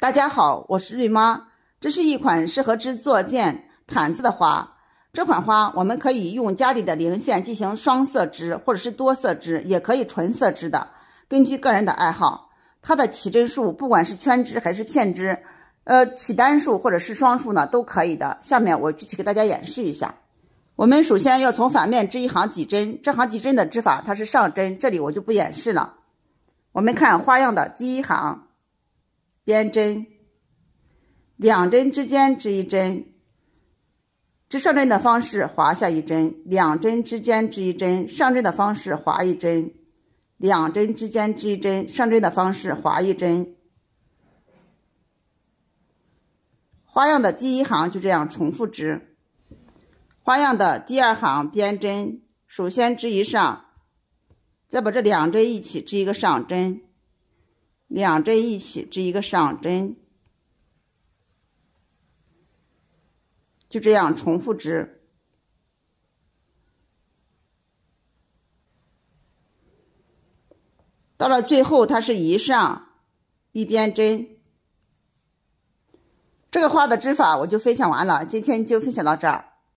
大家好，我是瑞妈。这是一款适合制作垫毯子的花。这款花我们可以用家里的零线进行双色织，或者是多色织，也可以纯色织的，根据个人的爱好。它的起针数，不管是圈织还是片织，呃，起单数或者是双数呢，都可以的。下面我具体给大家演示一下。我们首先要从反面织一行几针，这行几针的织法它是上针，这里我就不演示了。我们看花样的第一行。编针，两针之间织一针，织上针的方式划下一针；两针之间织一针，上针的方式划一针；两针之间织一针，上针的方式划一针。花样的第一行就这样重复织。花样的第二行编针，首先织一上，再把这两针一起织一个上针。两针一起织一个上针，就这样重复织。到了最后，它是一上一边针。这个花的织法我就分享完了，今天就分享到这儿。